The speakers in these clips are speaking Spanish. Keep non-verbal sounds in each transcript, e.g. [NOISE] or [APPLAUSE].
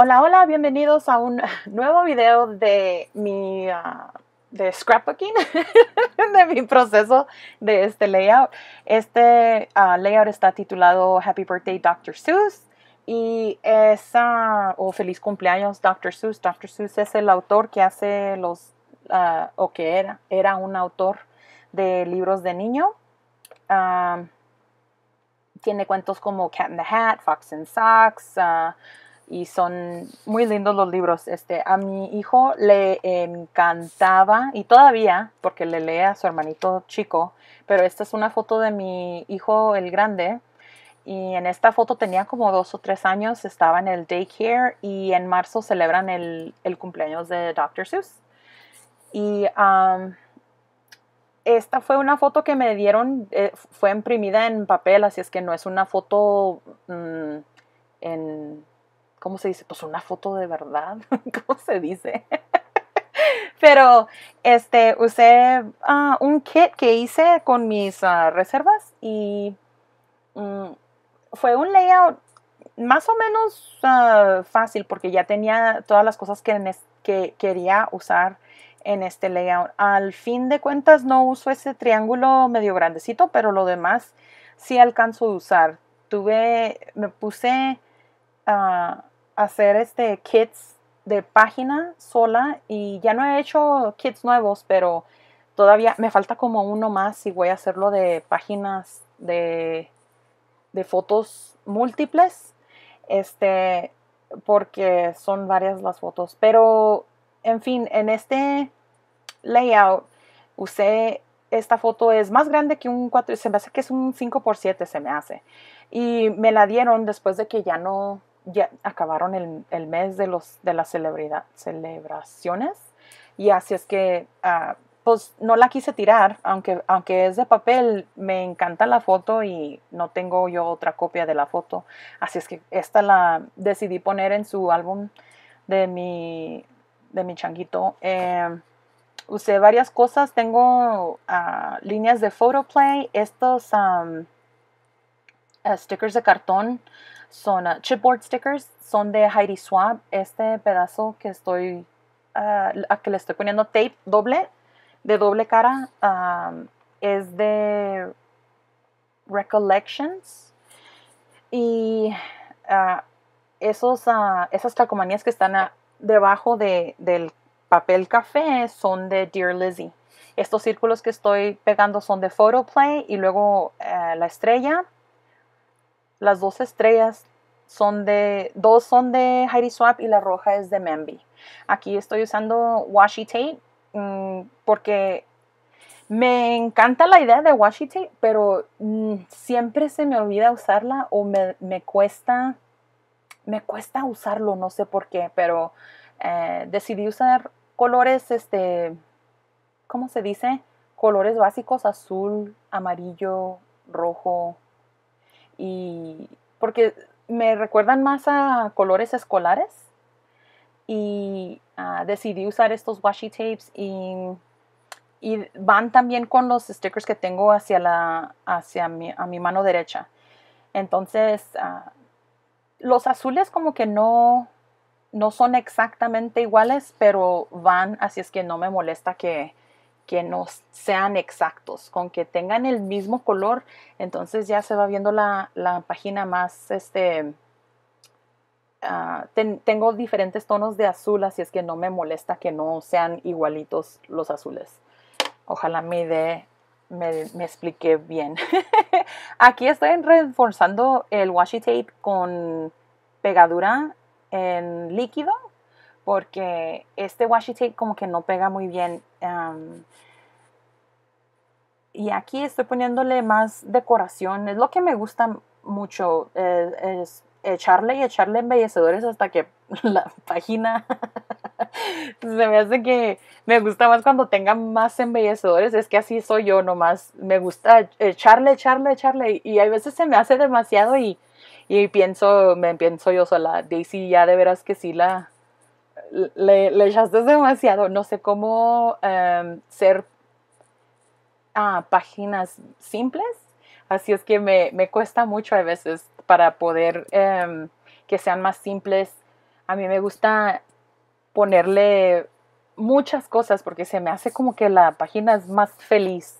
Hola, hola, bienvenidos a un [LAUGHS] nuevo video de mi ah, de scrapbooking, [LAUGHS] de mi proceso de este layout. Este ah, layout está titulado Happy Birthday Dr. Seuss y es, ah, o Feliz Cumpleaños Dr. Seuss. Dr. Seuss es el autor que hace los, o que era, era un autor de libros de niño. tiene cuentos como Cat in the Hat, Fox and Socks, y son muy lindos los libros. Este, a mi hijo le encantaba y todavía, porque le lee a su hermanito chico, pero esta es una foto de mi hijo el grande y en esta foto tenía como dos o tres años, estaba en el daycare y en marzo celebran el, cumpleaños de Dr. Seuss. Y um, esta fue una foto que me dieron, eh, fue imprimida en papel, así es que no es una foto mm, en ¿cómo se dice? Pues una foto de verdad, [LAUGHS] ¿cómo se dice? [LAUGHS] Pero este, usé ah, un kit que hice con mis ah, reservas y mm, fue un layout más o menos ah, fácil porque ya tenía todas las cosas que, que quería usar en este layout. Al fin de cuentas no uso ese triángulo medio grandecito, pero lo demás sí alcanzo a usar. Tuve, me puse hacer este kits de página sola y ya no he hecho kits nuevos, pero todavía me falta como uno más y voy a hacerlo de páginas de, fotos múltiples, este, porque son varias las fotos. Pero, en fin, en este layout usé esta foto es más grande que un 4, se me hace que es un 5 por 7 se me hace. Y me la dieron después de que ya no ya acabaron el, mes de, los, de las celebraciones y así es que ah, pues no la quise tirar, aunque, aunque es de papel, me encanta la foto y no tengo yo otra copia de la foto, así es que esta la decidí poner en su álbum de mi, de mi changuito. Em, usé varias cosas, tengo ah, líneas de photoplay, estos... Eh, stickers de cartón, son ah, chipboard stickers, son de Heidi Swab. Este pedazo que estoy, ah, a que le estoy poniendo tape doble, de doble cara, es de Recollections. Y ah, esos, esas calcomanías que están debajo de, del papel café son de Dear Lizzie. Estos círculos que estoy pegando son de Photoplay y luego eh, la estrella. Las dos estrellas son de, dos son de Heidi Swap y la roja es de Membi. Aquí estoy usando washi tape mm, porque me encanta la idea de washi tape, pero mm, siempre se me olvida usarla o me, me, cuesta, me cuesta usarlo, no sé por qué, pero eh, decidí usar colores, este, ¿cómo se dice? Colores básicos, azul, amarillo, rojo, y porque me recuerdan más a colores escolares y ah, decidí usar estos washi tapes y, van también con los stickers que tengo hacia, la, hacia mi, a mi mano derecha. Entonces, ah, los azules como que no, no son exactamente iguales, pero van, así es que no me molesta que, que no sean exactos, con que tengan el mismo color, entonces ya se va viendo la, página más, este, ah, tengo diferentes tonos de azul, así es que no me molesta que no sean igualitos los azules. Ojalá me dé me, expliqué bien. [LAUGHS] Aquí estoy reforzando el washi tape con pegadura en líquido porque este washi tape como que no pega muy bien y aquí estoy poniéndole más decoración. Es lo que me gusta mucho, eh, es echarle y echarle embellecedores hasta que [LAUGHS] la página [LAUGHS] se me hace que me gusta más cuando tenga más embellecedores. Es que así soy yo nomás. Me gusta echarle, echarle, echarle. Y hay veces se me hace demasiado y, pienso, me pienso yo sola. Daisy ya de veras que sí la... Le, le echaste demasiado, no sé cómo em, ser páginas simples, así es que me, me, cuesta mucho a veces para poder em, que sean más simples. A mí me gusta ponerle muchas cosas porque se me hace como que la página es más feliz.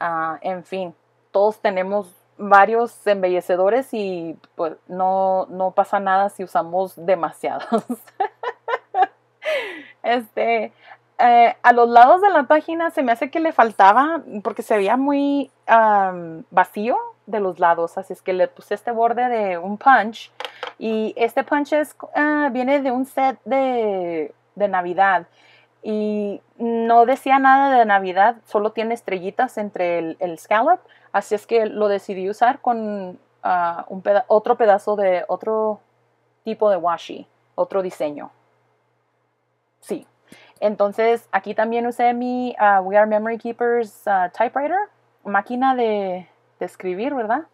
Uh, en fin, todos tenemos varios embellecedores y pues no, no pasa nada si usamos demasiados. [LAUGHS] este, eh, a los lados de la página se me hace que le faltaba, porque se veía muy vacío de los lados, así es que le puse este borde de un punch. Y este punch ah, viene de un set de, Navidad y no decía nada de Navidad, solo tiene estrellitas entre el, scallop, así es que lo decidí usar con ah, otro pedazo de otro tipo de washi, otro diseño. Sí, entonces, aquí también usé mi ah, We Are Memory Keepers ah, typewriter, máquina de, escribir, ¿verdad?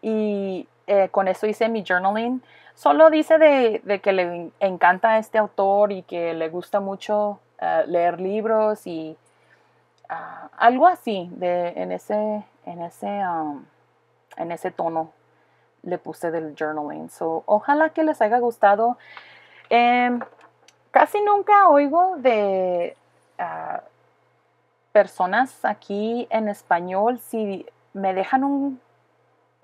Y eh, con eso hice mi journaling. Solo dice de, que le encanta este autor y que le gusta mucho ah, leer libros y algo así, de, en, ese, en, ese, um, en ese tono le puse del journaling. So, ojalá que les haya gustado. Eh, casi nunca oigo de ah, personas aquí en español si me dejan un,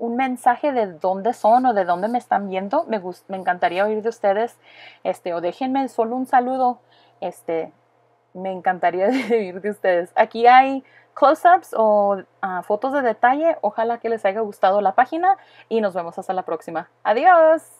mensaje de dónde son o de dónde me están viendo. Me, me encantaría oír de ustedes este, o déjenme solo un saludo. Este, me encantaría [LAUGHS] oír de ustedes. Aquí hay close-ups o ah, fotos de detalle. Ojalá que les haya gustado la página y nos vemos hasta la próxima. Adiós.